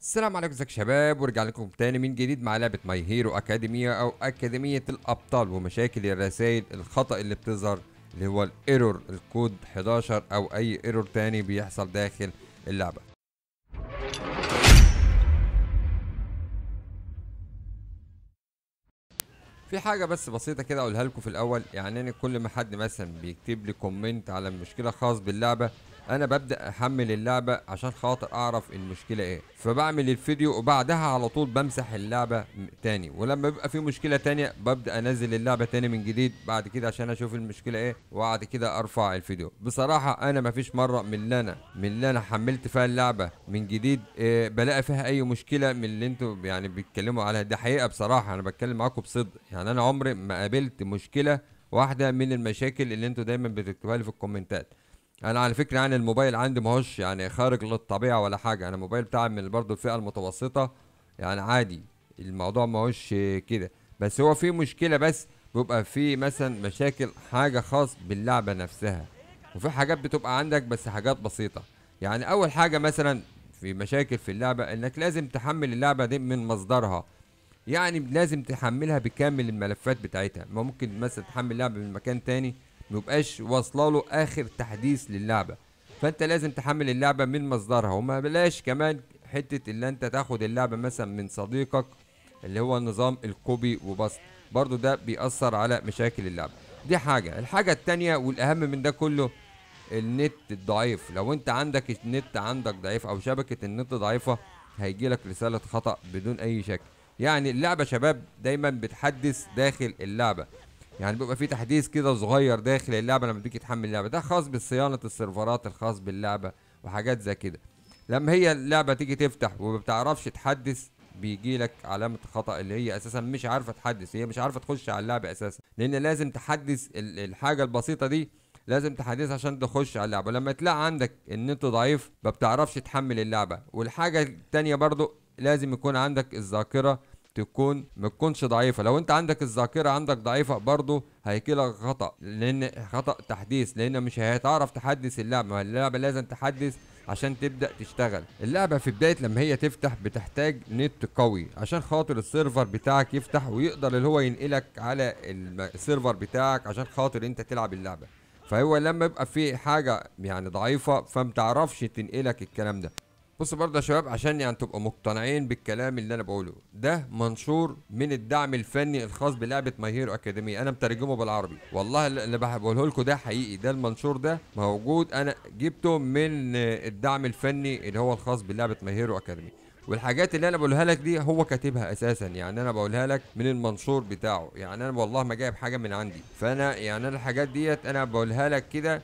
السلام عليكم ازيك شباب ورجع لكم تاني من جديد مع لعبه ماي هيرو اكاديميه او اكاديميه الابطال ومشاكل الرسائل الخطا اللي بتظهر اللي هو الايرور الكود 11 او اي ايرور تاني بيحصل داخل اللعبه في حاجه بس بسيطه كده اقولها لكم في الاول يعني كل ما حد مثلا بيكتب لي كومنت على مشكله خاص باللعبه انا ببدا احمل اللعبه عشان خاطر اعرف المشكله ايه فبعمل الفيديو وبعدها على طول بمسح اللعبه تاني ولما بيبقى في مشكله تانية ببدا انزل اللعبه تاني من جديد بعد كده عشان اشوف المشكله ايه وبعد كده ارفع الفيديو بصراحه انا ما فيش مره من اللي انا من اللي انا حملت فيها اللعبه من جديد إيه بلاقي فيها اي مشكله من اللي انتوا يعني بتتكلموا عليها ده حقيقه بصراحه انا بتكلم معاكم بصدق يعني انا عمري ما قابلت مشكله واحده من المشاكل اللي انتوا دايما بتكتبوها لي في الكومنتات انا على فكره يعني الموبايل عندي ماهوش يعني خارج للطبيعه ولا حاجه انا الموبايل بتاعي من برضه الفئه المتوسطه يعني عادي الموضوع ماهوش كده بس هو في مشكله بس بيبقى في مثلا مشاكل حاجه خاص باللعبه نفسها وفي حاجات بتبقى عندك بس حاجات بسيطه يعني اول حاجه مثلا في مشاكل في اللعبه انك لازم تحمل اللعبه دي من مصدرها يعني لازم تحملها بكامل الملفات بتاعتها ممكن مثلا تحمل لعبه من مكان تاني مبقاش واصله له اخر تحديث للعبه فانت لازم تحمل اللعبه من مصدرها وما بلاش كمان حته اللي انت تاخد اللعبه مثلا من صديقك اللي هو نظام الكوبي وبسط برضو ده بيأثر على مشاكل اللعبه دي حاجه الحاجه التانية والاهم من ده كله النت الضعيف لو انت عندك النت عندك ضعيف او شبكه النت ضعيفه هيجي لك رساله خطا بدون اي شك يعني اللعبه شباب دايما بتحدث داخل اللعبه يعني بيبقى في تحديث كده صغير داخل اللعبه لما تيجي تحمل اللعبه ده خاص بصيانه السيرفرات الخاص باللعبه وحاجات زي كده لما هي اللعبه تيجي تفتح وما بتعرفش تحدث بيجي لك علامه خطا اللي هي اساسا مش عارفه تحدث هي مش عارفه تخش على اللعبه اساسا لان لازم تحدث الحاجه البسيطه دي لازم تحدثها عشان تخش على اللعبه لما تلاقي عندك النت ضعيف ما بتعرفش تحمل اللعبه والحاجه الثانيه برضو لازم يكون عندك الذاكره تكون ما تكونش ضعيفه لو انت عندك الذاكره عندك ضعيفه برضه هيجي لك خطا لان خطا تحديث لان مش هتعرف تحدث اللعبه اللعبه لازم تحدث عشان تبدا تشتغل اللعبه في بدايه لما هي تفتح بتحتاج نت قوي عشان خاطر السيرفر بتاعك يفتح ويقدر اللي هو ينقلك على السيرفر بتاعك عشان خاطر انت تلعب اللعبه فهو لما يبقى في حاجه يعني ضعيفه فمتعرفش تنقلك الكلام ده بصوا برضه يا شباب عشان يعني تبقوا مقتنعين بالكلام اللي انا بقوله ده منشور من الدعم الفني الخاص بلعبه ماي هيرو اكاديميه انا مترجمه بالعربي والله اللي بقوله لكم ده حقيقي ده المنشور ده موجود انا جبته من الدعم الفني اللي هو الخاص بلعبه ماي هيرو اكاديميه والحاجات اللي انا بقولها لك دي هو كاتبها اساسا يعني انا بقولها لك من المنشور بتاعه يعني انا والله ما جايب حاجه من عندي فانا يعني انا الحاجات ديت انا بقولها لك كده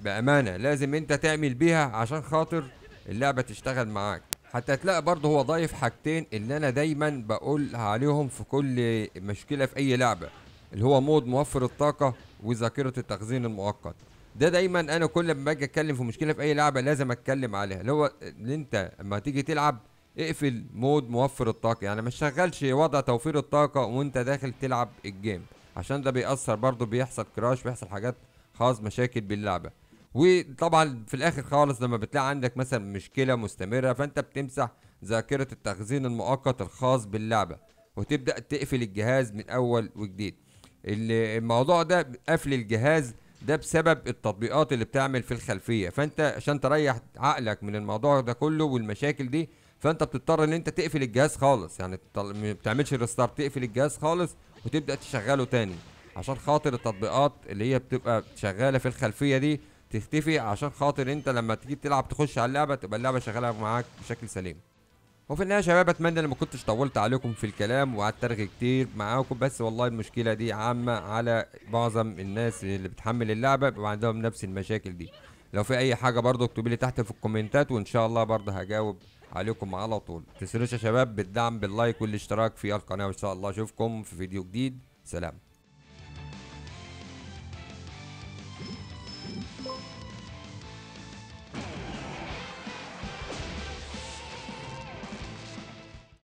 بامانه لازم انت تعمل بيها عشان خاطر اللعبه تشتغل معاك حتى تلاقي برضه هو ضايف حاجتين اللي انا دايما بقول عليهم في كل مشكله في اي لعبه اللي هو مود موفر الطاقه وذاكره التخزين المؤقت ده دايما انا كل ما باجي اتكلم في مشكله في اي لعبه لازم اتكلم عليها اللي هو اللي انت لما تيجي تلعب اقفل مود موفر الطاقه يعني ما تشغلش وضع توفير الطاقه وانت داخل تلعب الجيم عشان ده بيأثر برضه بيحصل كراش بيحصل حاجات خاص مشاكل باللعبه وطبعا في الاخر خالص لما بتلاقي عندك مثلا مشكله مستمره فانت بتمسح ذاكره التخزين المؤقت الخاص باللعبه وتبدا تقفل الجهاز من اول وجديد الموضوع ده قفل الجهاز ده بسبب التطبيقات اللي بتعمل في الخلفيه فانت عشان تريح عقلك من الموضوع ده كله والمشاكل دي فانت بتضطر ان انت تقفل الجهاز خالص يعني ما بتعملش ريستارت تقفل الجهاز خالص وتبدا تشغله تاني عشان خاطر التطبيقات اللي هي بتبقى شغاله في الخلفيه دي تختفي عشان خاطر انت لما تيجي تلعب تخش على اللعبه تبقى اللعبه شغاله معاك بشكل سليم وفي النهايه يا شباب اتمنى ان ما كنتش طولت عليكم في الكلام وقعدت ارغي كتير معاكم بس والله المشكله دي عامه على معظم الناس اللي بتحمل اللعبه بيبقى عندهم نفس المشاكل دي لو في اي حاجه برده اكتبوا لي تحت في الكومنتات وان شاء الله برده هجاوب عليكم على طول ما تنسوش يا شباب بالدعم باللايك والاشتراك في القناه وان شاء الله اشوفكم في فيديو جديد سلام